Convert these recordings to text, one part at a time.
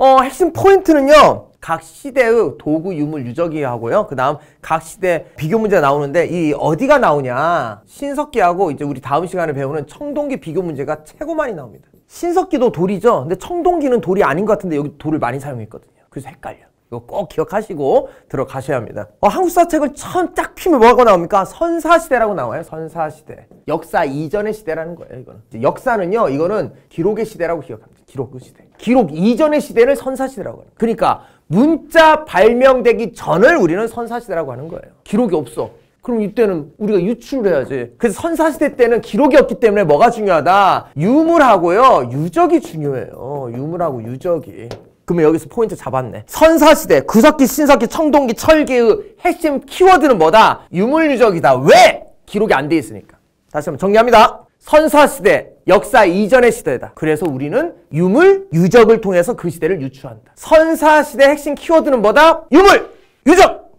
어, 핵심 포인트는요. 각 시대의 도구 유물 유적이 하고요. 그 다음 각 시대 비교 문제가 나오는데 이 어디가 나오냐. 신석기하고 이제 우리 다음 시간에 배우는 청동기 비교 문제가 최고 많이 나옵니다. 신석기도 돌이죠. 근데 청동기는 돌이 아닌 것 같은데 여기 돌을 많이 사용했거든요. 그래서 헷갈려. 이거 꼭 기억하시고 들어가셔야 합니다. 어, 한국사 책을 처음 딱 피면 뭐가 나옵니까? 선사시대라고 나와요. 선사시대. 역사 이전의 시대라는 거예요. 이거는. 역사는요. 이거는 기록의 시대라고 기억합니다. 기록의 시대. 기록 이전의 시대를 선사시대라고 하는 그러니까 문자 발명되기 전을 우리는 선사시대라고 하는 거예요. 기록이 없어. 그럼 이때는 우리가 유출을 해야지. 그래서 선사시대 때는 기록이 없기 때문에 뭐가 중요하다? 유물하고요. 유적이 중요해요. 유물하고 유적이. 그러면 여기서 포인트 잡았네. 선사시대, 구석기, 신석기, 청동기, 철기의 핵심 키워드는 뭐다? 유물유적이다. 왜? 기록이 안 돼 있으니까. 다시 한번 정리합니다. 선사시대, 역사 이전의 시대다. 그래서 우리는 유물, 유적을 통해서 그 시대를 유추한다. 선사시대 핵심 키워드는 뭐다? 유물, 유적!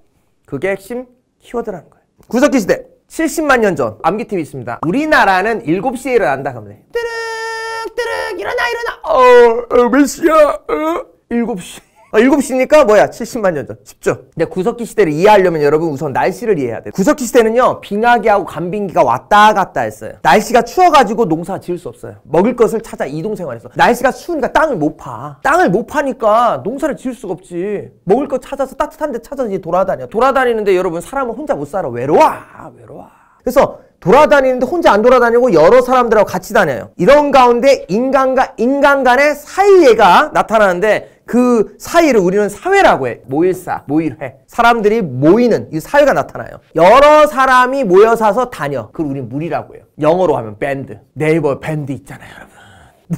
그게 핵심 키워드라는 거예요. 구석기 시대. 70만 년 전, 암기 팁이 있습니다. 우리나라는 7시에 일어난다, 그러면 돼. 뜨륵, 뜨 일어나, 일어나. 어, 어, 몇 시야? 어, 7시. 어, 7시니까 뭐야 70만 년전 쉽죠 근데 구석기 시대를 이해하려면 여러분 우선 날씨를 이해해야 돼요 구석기 시대는요 빙하기하고 간빙기가 왔다 갔다 했어요 날씨가 추워가지고 농사 지을 수 없어요 먹을 것을 찾아 이동 생활해서 날씨가 추우니까 땅을 못 파 땅을 못 파니까 농사를 지을 수가 없지 먹을 것 찾아서 따뜻한 데 찾아서 이제 돌아다녀 돌아다니는데 여러분 사람은 혼자 못 살아 외로워 아, 외로워 그래서 돌아다니는데 혼자 안 돌아다니고 여러 사람들하고 같이 다녀요. 이런 가운데 인간과 인간 간의 사이애가 나타나는데 그 사이를 우리는 사회라고 해. 모일사, 모일회. 사람들이 모이는 이 사회가 나타나요. 여러 사람이 모여 사서 다녀. 그걸 우리는 무리라고 해요. 영어로 하면 밴드. 네이버 밴드 있잖아요, 여러분.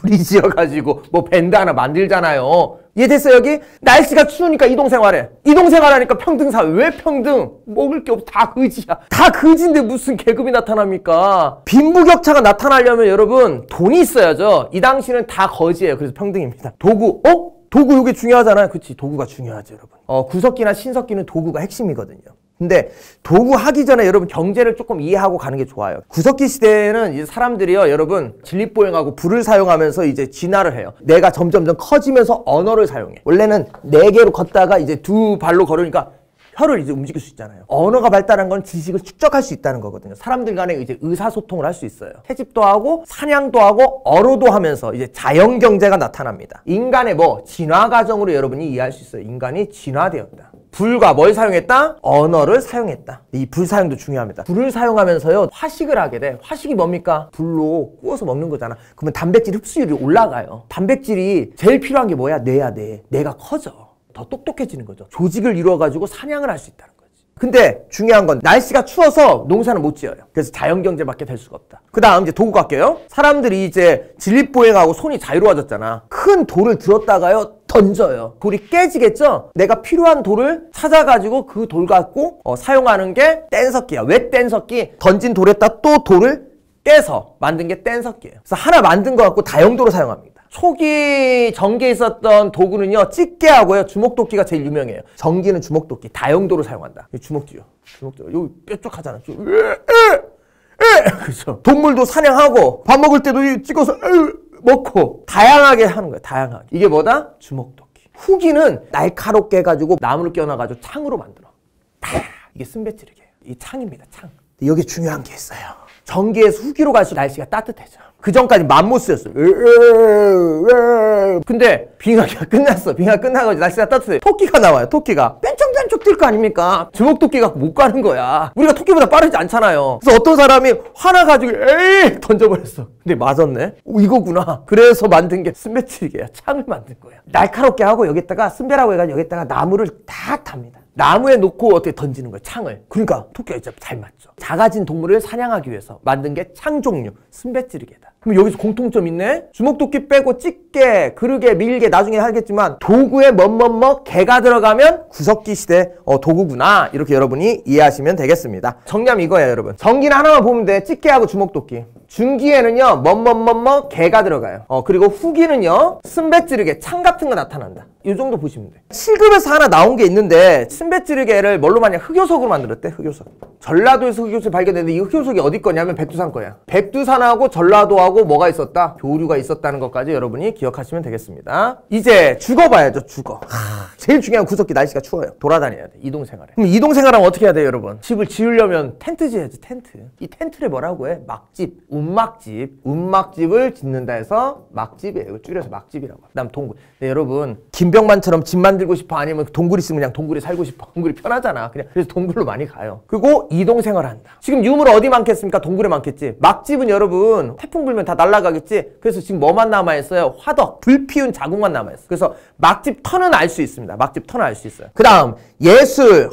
무리 지어가지고 뭐 밴드 하나 만들잖아요. 이해됐어요 여기? 날씨가 추우니까 이동생활해. 이동생활하니까 평등사회. 왜 평등? 먹을 게 없다 그지야. 다 그지인데 무슨 계급이 나타납니까? 빈부격차가 나타나려면 여러분 돈이 있어야죠. 이 당시는 다 거지예요. 그래서 평등입니다. 도구. 어? 도구 이게 중요하잖아요. 그치 도구가 중요하죠 여러분. 어 구석기나 신석기는 도구가 핵심이거든요. 근데 도구 하기 전에 여러분 경제를 조금 이해하고 가는 게 좋아요. 구석기 시대에는 이제 사람들이요, 여러분 진립보행하고 불을 사용하면서 이제 진화를 해요. 내가 점점점 커지면서 언어를 사용해. 원래는 네 개로 걷다가 이제 두 발로 걸으니까 혀를 이제 움직일 수 있잖아요. 언어가 발달한 건 지식을 축적할 수 있다는 거거든요. 사람들 간에 이제 의사소통을 할 수 있어요. 채집도 하고 사냥도 하고 어로도 하면서 이제 자연 경제가 나타납니다. 인간의 뭐 진화 과정으로 여러분이 이해할 수 있어요. 인간이 진화되었다. 불과 뭘 사용했다? 언어를 사용했다. 이 불사용도 중요합니다. 불을 사용하면서요. 화식을 하게 돼. 화식이 뭡니까? 불로 구워서 먹는 거잖아. 그러면 단백질 흡수율이 올라가요. 단백질이 제일 필요한 게 뭐야? 뇌야, 뇌. 뇌가 커져. 더 똑똑해지는 거죠. 조직을 이루어가지고 사냥을 할 수 있다는 거지. 근데 중요한 건 날씨가 추워서 농사는 못 지어요. 그래서 자연경제밖에 될 수가 없다. 그 다음 이제 도구 갈게요. 사람들이 이제 진립보행하고 손이 자유로워졌잖아. 큰 돌을 들었다가요. 던져요. 돌이 깨지겠죠? 내가 필요한 돌을 찾아가지고 그 돌 갖고 어, 사용하는 게 뗀석기야. 왜 뗀석기? 던진 돌에다 또 돌을 깨서 만든 게 뗀석기예요. 그래서 하나 만든 거 갖고 다용도로 사용합니다. 초기 전기에 있었던 도구는요. 집게하고요. 주먹도끼가 제일 유명해요. 전기는 주먹도끼, 다용도로 사용한다. 주먹도요. 주먹도 여기 뾰족하잖아. 으, 으, 으. 그렇죠. 동물도 사냥하고 밥 먹을 때도 찍어서 으, 먹고 다양하게 하는 거야 다양하게 이게 뭐다? 주먹도끼 후기는 날카롭게 해가지고 나무를 껴놔가지고 창으로 만들어 팍! 이게 쓴배찌르이에요이 창입니다 창 여기 중요한 게 있어요 전기에서 후기로 갈수록 날씨가 따뜻해져 그 전까지 맘모스였어요 근데 빙하기가 끝났어 빙하가 기 끝나가지고 날씨가 따뜻해 토끼가 나와요 토끼가 쭉뛸거 아닙니까? 주먹도끼 가못 가는 거야. 우리가 토끼보다 빠르지 않잖아요. 그래서 어떤 사람이 화나가지고 에이 던져버렸어. 근데 맞았네. 오, 이거구나. 그래서 만든 게 스매트릭이야. 창을 만든 거야. 날카롭게 하고 여기다가 쓴배라고 해가지고 여기다가 나무를 딱탑니다 나무에 놓고 어떻게 던지는 거야 창을 그러니까 토끼가 진짜 잘 맞죠 작아진 동물을 사냥하기 위해서 만든 게 창 종류 순배찌르개다 그럼 여기서 공통점 있네? 주먹도끼 빼고 찍게 그르게, 밀게 나중에 하겠지만 도구에 뭐뭐뭐 개가 들어가면 구석기 시대 어, 도구구나 이렇게 여러분이 이해하시면 되겠습니다. 정답 리 이거예요 여러분. 정기는 하나만 보면 돼. 찍게하고 주먹도끼. 중기에는요 뭐뭐뭐뭐 개가 들어가요. 어 그리고 후기는요 순배찌르게창 같은 거 나타난다. 이 정도 보시면 돼. 7급에서 하나 나온 게 있는데 순배찌르게를 뭘로 만냐 흑요석으로 만들었대 흑요석. 전라도에서 흑요석 이발견됐는데이 흑요석이 어디 거냐면 백두산 거야. 백두산하고 전라도하고 하고 뭐가 있었다? 교류가 있었다는 것까지 여러분이 기억하시면 되겠습니다. 이제 죽어 봐야죠, 죽어. 하, 제일 중요한 구석기 날씨가 추워요. 돌아다녀야 돼, 이동 생활에. 그럼 이동 생활하면 어떻게 해야 돼요, 여러분? 집을 지으려면 텐트 지어야지, 텐트. 이 텐트를 뭐라고 해? 막집, 운막집. 운막집을 짓는다 해서 막집이에요. 줄여서 막집이라고. 그 다음 동굴. 네, 여러분, 김병만처럼 집 만들고 싶어 아니면 동굴 있으면 그냥 동굴에 살고 싶어. 동굴이 편하잖아. 그냥 그래서 동굴로 많이 가요. 그리고 이동 생활한다. 지금 유물 어디 많겠습니까? 동굴에 많겠지. 막집은 여러분, 태풍 불면 그러면 다 날아가겠지? 그래서 지금 뭐만 남아있어요? 화덕, 불피운 자국만 남아있어 그래서 막집 터는 알 수 있습니다. 막집 터는 알 수 있어요. 그 다음, 예술.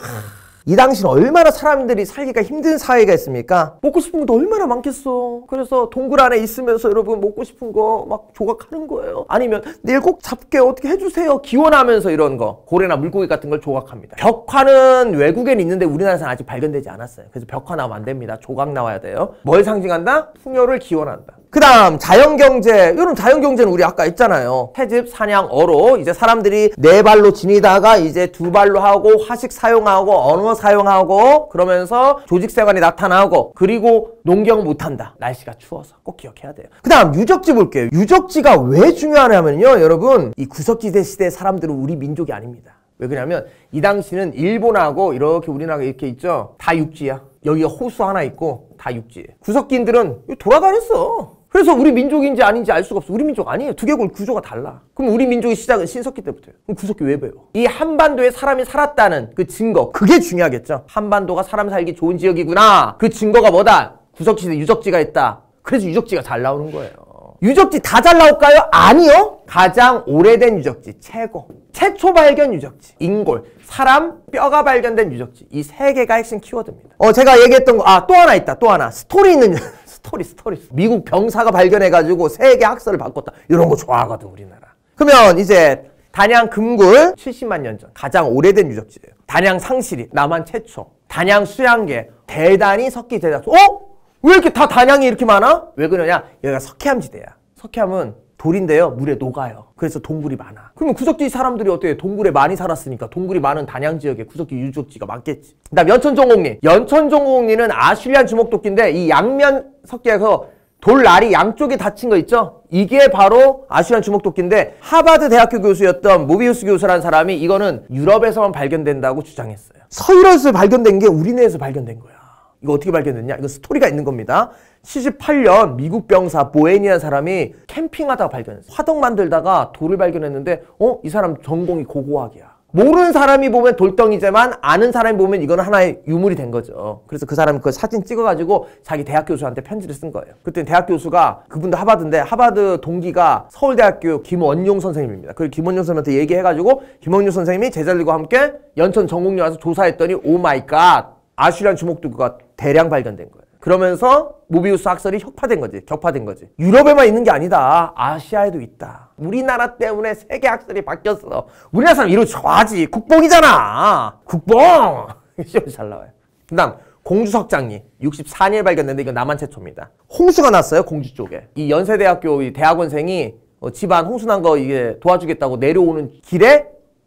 이 당시는 얼마나 사람들이 살기가 힘든 사회가 있습니까? 먹고 싶은 것도 얼마나 많겠어. 그래서 동굴 안에 있으면서 여러분 먹고 싶은 거 막 조각하는 거예요. 아니면 내일 꼭 잡게 어떻게 해주세요. 기원하면서 이런 거 고래나 물고기 같은 걸 조각합니다. 벽화는 외국엔 있는데 우리나라에서는 아직 발견되지 않았어요. 그래서 벽화 나오면 안 됩니다. 조각 나와야 돼요. 뭘 상징한다? 풍요를 기원한다. 그 다음 자연경제 이런 자연경제는 우리 아까 있잖아요 채집 사냥 어로 이제 사람들이 네 발로 지니다가 이제 두 발로 하고 화식 사용하고 언어 사용하고 그러면서 조직생활이 나타나고 그리고 농경 못한다 날씨가 추워서 꼭 기억해야 돼요 그 다음 유적지 볼게요 유적지가 왜 중요하냐면요 여러분 이 구석지대 시대 사람들은 우리 민족이 아닙니다 왜 그러냐면 이 당시는 일본하고 이렇게 우리나라가 이렇게 있죠 다 육지야 여기가 호수 하나 있고 다육지 구석기인들은 돌아다녔어 그래서 우리 민족인지 아닌지 알 수가 없어. 우리 민족 아니에요. 두개골 구조가 달라. 그럼 우리 민족의 시작은 신석기 때부터예요. 그럼 구석기 왜 배워? 이 한반도에 사람이 살았다는 그 증거, 그게 중요하겠죠. 한반도가 사람 살기 좋은 지역이구나. 그 증거가 뭐다? 구석시대 유적지가 있다. 그래서 유적지가 잘 나오는 거예요. 유적지 다 잘 나올까요? 아니요. 가장 오래된 유적지, 최고. 최초 발견 유적지, 인골, 사람, 뼈가 발견된 유적지. 이 세 개가 핵심 키워드입니다. 어, 제가 얘기했던 거, 아, 또 하나 있다, 또 하나. 스토리 있는 스토리 스토리. 미국 병사가 발견해가지고 세계 학설을 바꿨다. 이런 거 좋아하거든 우리나라. 그러면 이제 단양 금굴 70만 년 전 가장 오래된 유적지예요. 단양 상실이 남한 최초. 단양 수양계 대단히 석기 제작소. 어? 왜 이렇게 다 단양이 이렇게 많아? 왜 그러냐? 여기가 석회암지대야. 석회암은 돌인데요. 물에 녹아요. 그래서 동굴이 많아. 그러면 구석지 사람들이 어떻게 동굴에 많이 살았으니까 동굴이 많은 단양 지역에 구석지 유적지가 많겠지. 그다음 연천종공리연천종공리는 아실리안 주먹도끼인데 이 양면 석계에서 돌날이 양쪽에 닫힌 거 있죠? 이게 바로 아시안 주먹도끼인데 하바드 대학교 교수였던 모비우스 교수라는 사람이 이거는 유럽에서만 발견된다고 주장했어요. 서유럽에서 발견된 게 우리네에서 발견된 거야. 이거 어떻게 발견됐냐? 이거 스토리가 있는 겁니다. 78년 미국 병사 보엔이라는 사람이 캠핑하다가 발견했어. 요 화덕 만들다가 돌을 발견했는데 어? 이 사람 전공이 고고학이야. 모르는 사람이 보면 돌덩이지만 아는 사람이 보면 이건 하나의 유물이 된 거죠. 그래서 그 사람이 그 사진 찍어가지고 자기 대학 교수한테 편지를 쓴 거예요. 그때 대학 교수가 그분도 하바드인데하바드 동기가 서울대학교 김원용 선생님입니다. 그리고 김원용 선생님한테 얘기해가지고 김원용 선생님이 제자들과 함께 연천 전공료 와서 조사했더니 오 마이 갓 아쉬란 주목도 그거 대량 발견된 거예요. 그러면서 모비우스 학설이 혁파된 거지, 격파된 거지. 유럽에만 있는 게 아니다. 아시아에도 있다. 우리나라 때문에 세계 학설이 바뀌었어. 우리나라 사람 이로 좋아하지. 국뽕이잖아. 국뽕. 시험 이잘 나와요. 그다음 공주석장리 64년 발견됐는데 이건 남한 최초입니다. 홍수가 났어요 공주 쪽에. 이 연세대학교 이 대학원생이 어, 집안 홍수난 거 이게 도와주겠다고 내려오는 길에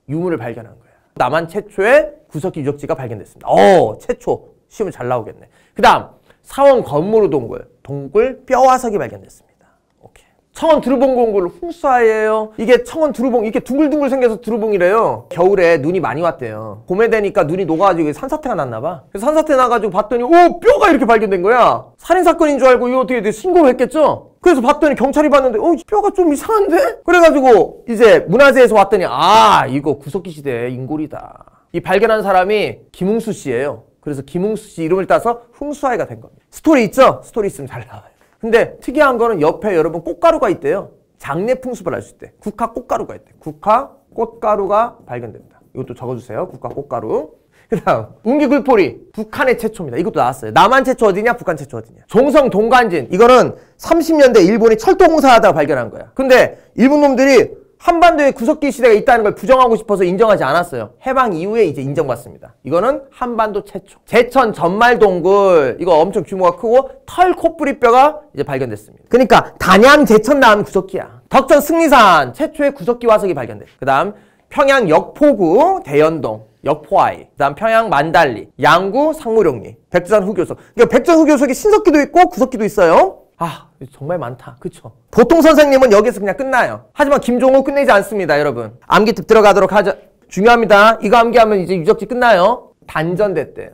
유물을 발견한 거예요. 남한 최초의 구석기 유적지가 발견됐습니다. 어 최초 시험 잘 나오겠네. 그 다음 사원 건물 동굴 동굴 뼈화석이 발견됐습니다. 오케이. 청원 두루봉 동굴 홍수화예요. 이게 청원 두루봉 이렇게 둥글둥글 생겨서 두루봉이래요. 겨울에 눈이 많이 왔대요. 봄에 되니까 눈이 녹아가지고 산사태가 났나 봐. 그래서 산사태 나가지고 봤더니 오 뼈가 이렇게 발견된 거야. 살인 사건인 줄 알고 이거 어떻게 신고를 했겠죠? 그래서 봤더니 경찰이 봤는데 어 뼈가 좀 이상한데? 그래가지고 이제 문화재에서 왔더니 아 이거 구석기 시대 인골이다. 이 발견한 사람이 김웅수 씨예요. 그래서 김홍수씨 이름을 따서 흥수아이가 된 겁니다. 스토리 있죠? 스토리 있으면 잘 나와요. 근데 특이한 거는 옆에 여러분 꽃가루가 있대요. 장례 풍습을 알수 있대. 국화 꽃가루가 있대. 국화 꽃가루가 발견됩니다. 이것도 적어주세요. 국화 꽃가루. 그 다음 운기굴포리 북한의 최초입니다. 이것도 나왔어요. 남한 최초 어디냐 북한 최초 어디냐. 종성 동간진 이거는 30년대 일본이 철도 공사하다가 발견한 거야. 근데 일본 놈들이 한반도에 구석기 시대가 있다는 걸 부정하고 싶어서 인정하지 않았어요. 해방 이후에 이제 인정받습니다. 이거는 한반도 최초. 제천 전말동굴 이거 엄청 규모가 크고 털 코뿌리뼈가 이제 발견됐습니다. 그러니까 단양 제천 나온 구석기야. 덕천 승리산 최초의 구석기 화석이 발견됐다. 그다음 평양 역포구 대연동 역포아이 그다음 평양 만달리 양구 상무룡리 백두산 후교석 그러니까 백두산 후교석이 신석기도 있고 구석기도 있어요. 아 정말 많다 그쵸 보통 선생님은 여기서 그냥 끝나요 하지만 김종호 끝내지 않습니다 여러분 암기팁 들어가도록 하죠 중요합니다 이거 암기하면 이제 유적지 끝나요 단전됐대요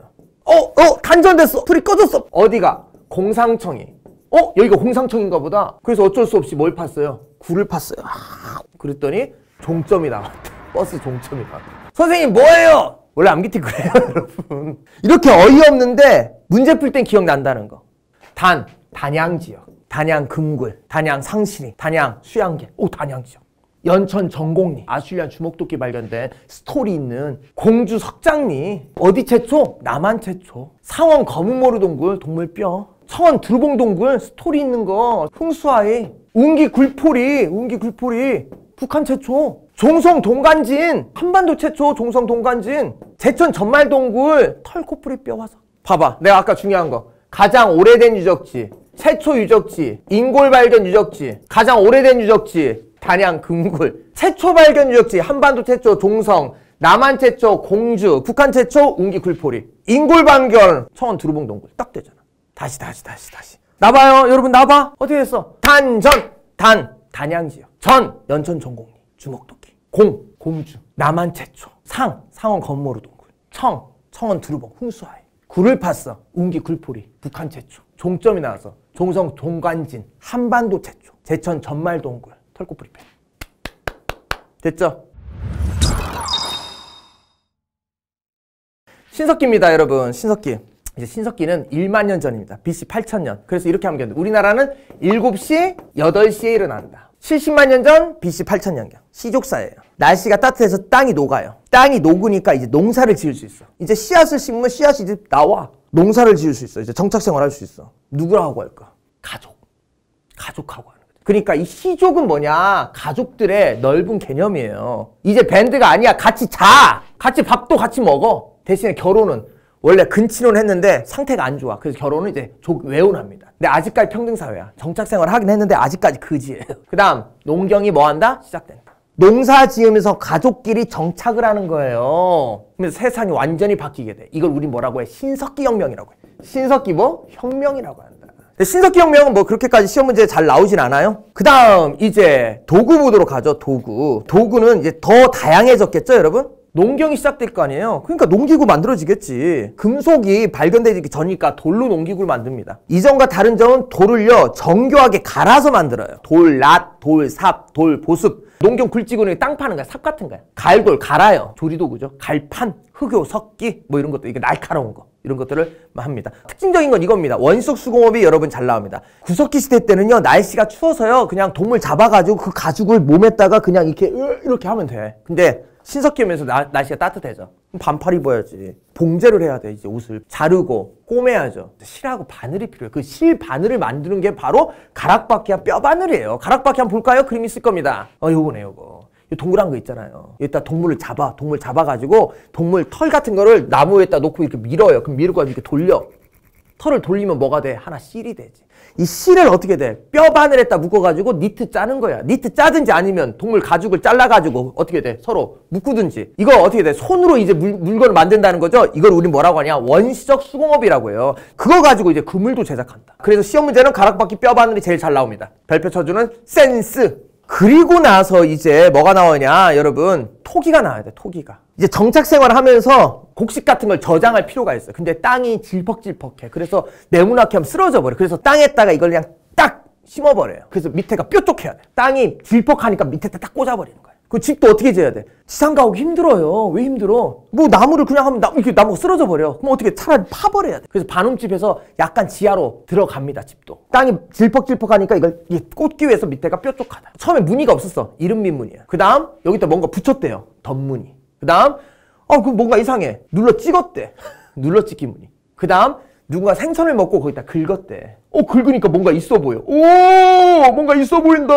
어? 어? 단전됐어 불이 꺼졌어 어디가? 공상청이 어? 여기가 공상청인가 보다 그래서 어쩔 수 없이 뭘 팠어요? 굴을 팠어요 아, 그랬더니 종점이 나왔다 버스 종점이 나왔다 선생님 뭐예요? 원래 암기팁 그래요 여러분 이렇게 어이없는데 문제 풀 땐 기억난다는 거단 단양 지역, 단양 금굴, 단양 상신리, 단양 수양계, 오 단양 지역. 연천 전곡리, 아슐리안 주먹도끼 발견된 스토리 있는 공주 석장리, 어디 최초? 남한 최초. 상원 거문모루 동굴 동물뼈, 청원 두봉 동굴 스토리 있는 거, 흥수아이, 운기 굴포리, 운기 굴포리, 북한 최초. 종성 동간진, 한반도 최초 종성 동간진, 제천 전말 동굴, 털코풀이 뼈 화석. 봐봐, 내가 아까 중요한 거. 가장 오래된 유적지, 최초 유적지, 인골 발견 유적지, 가장 오래된 유적지, 단양 금굴, 최초 발견 유적지, 한반도 최초 종성, 남한 최초 공주, 북한 최초 운기 굴포리, 인골 발견 청원 두루봉 동굴 딱 되잖아. 다시 다시 다시 다시. 나봐요 여러분 나봐 어떻게 됐어? 단전 단 단양 지역 전 연천 전곡리 주먹도끼 공 공주 남한 최초 상 상원 건모로 동굴 청 청원 두루봉 훈수하에 굴을 팠어 운기 굴포리 북한 최초 종점이 나와서 종성 동관진, 한반도 제초, 제천 전말동굴, 털꽃뿌리펜 됐죠? 신석기입니다, 여러분. 신석기. 이제 신석기는 1만 년 전입니다. BC 8천년 그래서 이렇게 하면 됩니다. 우리나라는 7시, 8시에 일어난다. 70만 년 전 BC 8천년경 시족사예요. 날씨가 따뜻해서 땅이 녹아요. 땅이 녹으니까 이제 농사를 지을 수 있어. 이제 씨앗을 심으면 씨앗이 이제 나와. 농사를 지을 수 있어. 이제 정착 생활할 수 있어. 누구라고 할까? 가족. 가족하고 하는 거죠. 그러니까 이 시족은 뭐냐? 가족들의 넓은 개념이에요. 이제 밴드가 아니야. 같이 자. 같이 밥도 같이 먹어. 대신에 결혼은 원래 근친혼 했는데 상태가 안 좋아. 그래서 결혼은 이제 외혼합니다. 근데 아직까지 평등사회야. 정착생활 하긴 했는데 아직까지 그지예요. 그 다음, 농경이 뭐 한다? 시작된다. 농사 지으면서 가족끼리 정착을 하는 거예요. 그러면 세상이 완전히 바뀌게 돼. 이걸 우리 뭐라고 해? 신석기 혁명이라고 해. 신석기 뭐? 혁명이라고 한다. 신석기 혁명은 뭐 그렇게까지 시험 문제에 잘 나오진 않아요. 그 다음 이제 도구 보도록 가죠 도구. 도구는 이제 더 다양해졌겠죠 여러분? 농경이 시작될 거 아니에요. 그러니까 농기구 만들어지겠지. 금속이 발견되기 전이니까 돌로 농기구를 만듭니다. 이전과 다른 점은 돌을요 정교하게 갈아서 만들어요. 돌, 낫, 돌, 삽, 돌, 보습. 농경 굴지구는 땅 파는 거야. 삽 같은 거야. 갈돌 갈아요. 조리도구죠. 갈판, 흑요, 석기 뭐 이런 것도 이게 날카로운 거. 이런 것들을 합니다. 특징적인 건 이겁니다. 원석 수공업이 여러분 잘 나옵니다. 구석기 시대 때는요 날씨가 추워서요 그냥 동물 잡아가지고 그 가죽을 몸에다가 그냥 이렇게 으, 이렇게 하면 돼. 근데 신석기면서 날씨가 따뜻해져. 반팔 입어야지. 봉제를 해야 돼 이제 옷을 자르고 꼬매야죠. 실하고 바늘이 필요해. 그 실 바늘을 만드는 게 바로 가락바퀴와 뼈 바늘이에요. 가락바퀴 한번 볼까요? 그림 있을 겁니다. 어 요거네 요거. 동그란 거 있잖아요. 여기다 동물을 잡아. 동물 잡아가지고 동물 털 같은 거를 나무에다 놓고 이렇게 밀어요. 그럼 밀고 이렇게 돌려. 털을 돌리면 뭐가 돼? 하나 실이 되지. 이 실을 어떻게 돼? 뼈 바늘에다 묶어가지고 니트 짜는 거야. 니트 짜든지 아니면 동물 가죽을 잘라가지고 어떻게 돼? 서로 묶든지. 이거 어떻게 돼? 손으로 이제 물, 물건을 만든다는 거죠? 이걸 우린 뭐라고 하냐? 원시적 수공업이라고 해요. 그거 가지고 이제 그물도 제작한다. 그래서 시험 문제는 가락바퀴 뼈 바늘이 제일 잘 나옵니다. 별표 쳐주는 센스. 그리고 나서 이제 뭐가 나오냐 여러분 토기가 나와야 돼 토기가 이제 정착 생활하면서 곡식 같은 걸 저장할 필요가 있어요 근데 땅이 질퍽질퍽해 그래서 네모나게 하면 쓰러져 버려 그래서 땅에다가 이걸 그냥 딱 심어버려요 그래서 밑에가 뾰족해야 돼 땅이 질퍽하니까 밑에다 딱 꽂아버리는 거예요 그 집도 어떻게 지어야 돼? 지상 가옥 힘들어요. 왜 힘들어? 뭐 나무를 그냥 하면 나, 이렇게 나무가 쓰러져 버려. 그럼 어떻게 차라리 파버려야 돼. 그래서 반움집에서 약간 지하로 들어갑니다. 집도. 땅이 질퍽질퍽하니까 이걸 꽂기 위해서 밑에가 뾰족하다. 처음에 무늬가 없었어. 이름밑 무늬야. 그 다음 여기다 뭔가 붙였대요. 덧무늬. 그 다음 어, 그 뭔가 이상해. 눌러 찍었대. 눌러 찍기 무늬. 그 다음 누군가 생선을 먹고 거기다 긁었대. 어, 긁으니까 뭔가 있어 보여. 오, 뭔가 있어 보인다.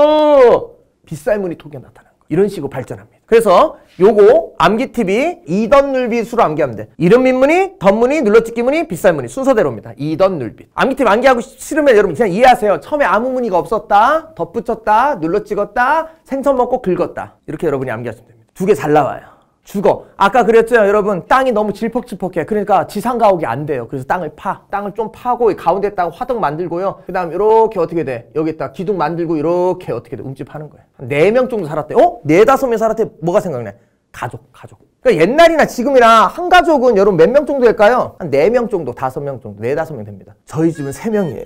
빗살무늬 토기가 나타나. 이런 식으로 발전합니다. 그래서 요거 암기팁이 이던 눌빗으로 암기하면 돼. 이름 민문이, 덧문이, 눌러찍기 문이, 비싼 문이 순서대로입니다. 이던 눌빗. 암기팁 암기하고 싫으면 여러분 그냥 이해하세요. 처음에 아무 문의가 없었다, 덧붙였다, 눌러찍었다, 생선 먹고 긁었다. 이렇게 여러분이 암기하시면 됩니다. 두 개 잘 나와요. 죽어. 아까 그랬죠, 여러분. 땅이 너무 질퍽질퍽해. 그러니까 지상 가옥이 안 돼요. 그래서 땅을 파. 땅을 좀 파고 가운데 땅 화덕 만들고요. 그다음 이렇게 어떻게 돼? 여기다 기둥 만들고 이렇게 어떻게 돼? 움집하는 거야. 예네명 정도 살았대. 어? 네 다섯 명 살았대. 뭐가 생각나? 가족, 가족. 그러니까 옛날이나 지금이나 한 가족은 여러분 몇 명 정도 될까요? 한 네 명 정도, 다섯 명 정도, 네 다섯 명 됩니다. 저희 집은 세 명이에요.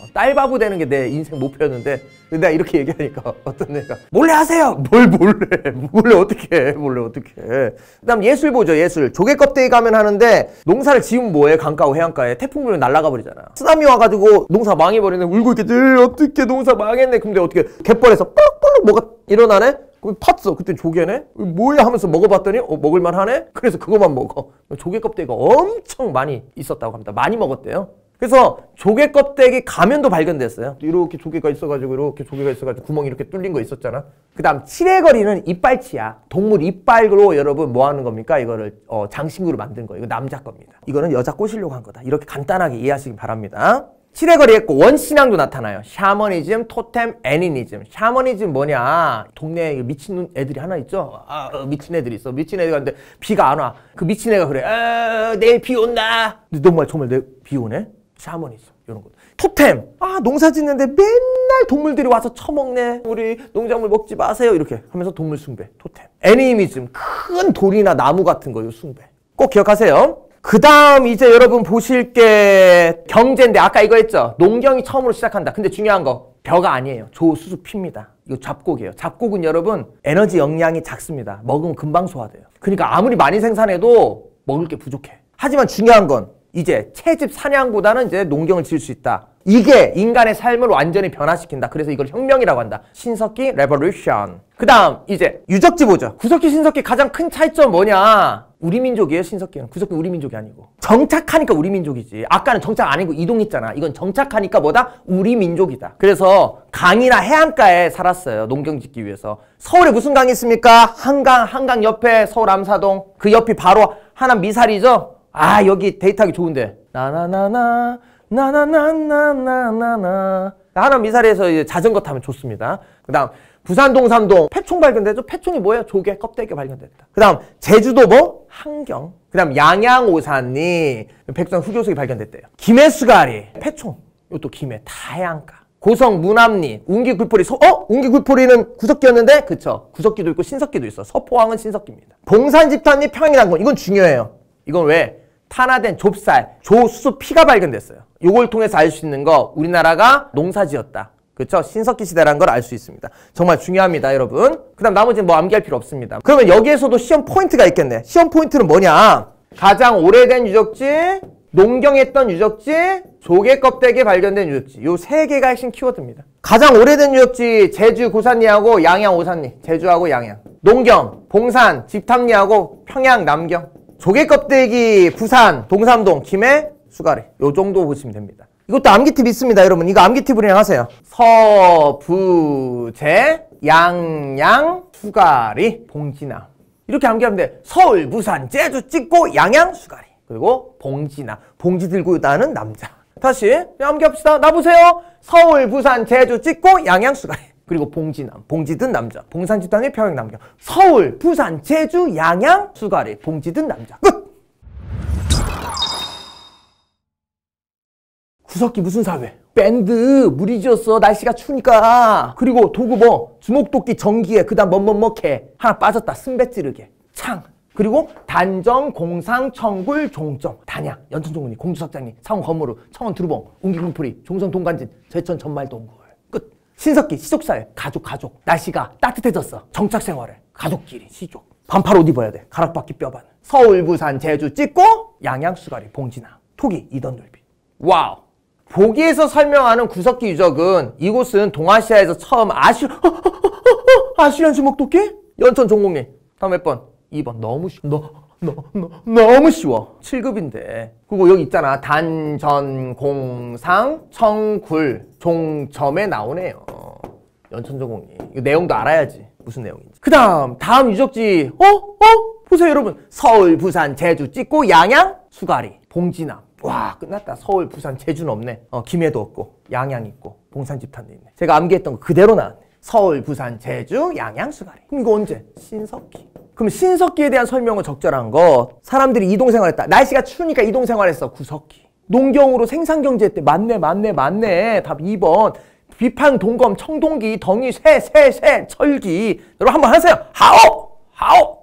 어, 딸바보 되는 게 내 인생 목표였는데 내가 이렇게 얘기하니까 어떤 애가 몰래 하세요! 뭘 몰래? 몰래 어떻게 해? 몰래 어떻게 해? 그 다음 예술 보죠 예술 조개 껍데기 가면 하는데 농사를 지으면 뭐해 강가와 해안가에 태풍 불면 날아가 버리잖아 쓰나미 와가지고 농사 망해버리는 울고 있겠지 어떻게 농사 망했네 근데 어떻게 갯벌에서 뻑뻑 뭐가 일어나네? 그럼 팠어. 그때 조개네? 뭐야 하면서 먹어봤더니 어, 먹을만 하네? 그래서 그것만 먹어. 조개 껍데기가 엄청 많이 있었다고 합니다. 많이 먹었대요. 그래서 조개 껍데기 가면도 발견됐어요. 이렇게 조개가 있어가지고 이렇게 조개가 있어가지고 구멍이 이렇게 뚫린 거 있었잖아. 그 다음 칠해거리는 이빨치야. 동물 이빨로 으 여러분 뭐 하는 겁니까? 이거를 어, 장신구로 만든 거예요. 이거 남자 겁니다. 이거는 여자 꼬시려고 한 거다. 이렇게 간단하게 이해하시기 바랍니다. 칠해거리 했고 원신앙도 나타나요. 샤머니즘, 토템, 애니니즘. 샤머니즘 뭐냐? 동네에 미친 애들이 하나 있죠? 아, 어, 미친 애들이 있어. 미친 애가 있는데 비가 안 와. 그 미친 애가 그래. 아, 내일 비 온다. 근데 정말 정말 내일 비 오네? 샤머니즘 이런 것. 토템. 아 농사 짓는데 맨날 동물들이 와서 처먹네. 우리 농작물 먹지 마세요. 이렇게 하면서 동물 숭배. 토템. 애니미즘. 큰 돌이나 나무 같은 거요 숭배. 꼭 기억하세요. 그 다음 이제 여러분 보실 게 경제인데 아까 이거 했죠. 농경이 처음으로 시작한다. 근데 중요한 거 벼가 아니에요. 조수수피니다 이거 잡곡이에요. 잡곡은 여러분 에너지 영양이 작습니다. 먹으면 금방 소화돼요. 그러니까 아무리 많이 생산해도 먹을 게 부족해. 하지만 중요한 건 이제 채집 사냥보다는 이제 농경을 지을 수 있다. 이게 인간의 삶을 완전히 변화시킨다. 그래서 이걸 혁명이라고 한다. 신석기 레볼루션. 그 다음 이제 유적지 보죠. 구석기 신석기 가장 큰 차이점 뭐냐. 우리 민족이에요 신석기는. 구석기 우리 민족이 아니고. 정착하니까 우리 민족이지. 아까는 정착 아니고 이동했잖아. 이건 정착하니까 뭐다? 우리 민족이다. 그래서 강이나 해안가에 살았어요. 농경 짓기 위해서. 서울에 무슨 강이 있습니까? 한강, 한강 옆에 서울 암사동. 그 옆이 바로 하나 미사리죠. 아 여기 데이트하기 좋은데 나나나나 나나나나나나나 하남 미사리에서 이제 자전거 타면 좋습니다 그 다음 부산동 삼동 패총 발견돼죠 패총이 뭐예요? 조개 껍데기 발견됐다 그 다음 제주도 뭐? 한경 그 다음 양양오산리 백선 후교석이 발견됐대요 김해수가리 패총 이것도 김해 다양가 고성, 문암리, 운기, 굴포리, 서, 어? 운기, 굴포리는 구석기였는데? 그쵸. 구석기도 있고 신석기도 있어. 서포항은 신석기입니다. 봉산 집단이 평양이란 건, 이건 중요해요. 이건 왜? 탄화된 좁쌀, 조수 피가 발견됐어요. 이걸 통해서 알 수 있는 거 우리나라가 농사지었다. 그렇죠? 신석기 시대라는 걸 알 수 있습니다. 정말 중요합니다, 여러분. 그다음 나머지는 뭐 암기할 필요 없습니다. 그러면 여기에서도 시험 포인트가 있겠네. 시험 포인트는 뭐냐? 가장 오래된 유적지, 농경했던 유적지, 조개 껍데기 발견된 유적지. 요 세 개가 핵심 키워드입니다. 가장 오래된 유적지 제주 고산리하고 양양 오산리. 제주하고 양양. 농경, 봉산, 집탐리하고 평양 남경. 조개 껍데기, 부산, 동삼동, 김해, 수가리 요 정도 보시면 됩니다. 이것도 암기팁 있습니다 여러분 이거 암기팁으로 하세요 서부제 양양 수가리 봉지나 이렇게 암기하면 돼 서울 부산 제주 찍고 양양 수가리 그리고 봉지나 봉지 들고 있다는 남자 다시 암기합시다 나 보세요 서울 부산 제주 찍고 양양 수가리 그리고 봉지남, 봉지든 남자, 봉산집단의 평양 남경, 서울, 부산, 제주, 양양, 수가리, 봉지든 남자. 끝! 구석기 무슨 사회? 밴드 무리지었어 날씨가 추우니까 그리고 도구 뭐 주먹도끼 전기에 그다음 멍멍뭐해 하나 빠졌다 승배 찌르게 창 그리고 단정 공상 청굴 종점 단양 연천종군이 공주석장리 상원 건무루 청원 두루봉 운기군풀이 종성 동간진 제천 전말동굴 신석기 시족살 가족 가족 날씨가 따뜻해졌어 정착 생활에 가족끼리 시족 반팔 옷 입어야 돼 가락바퀴 뼈반 서울 부산 제주 찍고 양양 수가리 봉진아 토기 이던 돌비 와우 보기에서 설명하는 구석기 유적은 이곳은 동아시아에서 처음 아시 어, 어, 어, 어 아시안 주먹도끼 연천 종공리 다음 몇 번? 2번 너무 쉽... 너... 너, 너, 너무 쉬워. 7급인데. 그리고 여기 있잖아. 단, 전, 공, 상, 청, 굴, 종, 점에 나오네요. 연천조공이. 이 내용도 알아야지. 무슨 내용인지. 그 다음, 다음 유적지. 어? 어? 보세요, 여러분. 서울, 부산, 제주 찍고, 양양, 수가리, 봉진암. 와, 끝났다. 서울, 부산, 제주는 없네. 어, 김해도 없고, 양양 있고, 봉산집탄도 있네. 제가 암기했던 거 그대로 나왔네. 서울, 부산, 제주, 양양, 수가리. 그럼 이거 언제? 신석기. 그럼 신석기에 대한 설명은 적절한 것. 사람들이 이동생활했다. 날씨가 추우니까 이동생활했어. 구석기. 농경으로 생산경제때 맞네, 맞네, 맞네. 답 2번. 비판, 동검, 청동기, 덩이, 쇠, 쇠, 쇠, 철기. 여러분 한번 하세요. 하옵! 하옵!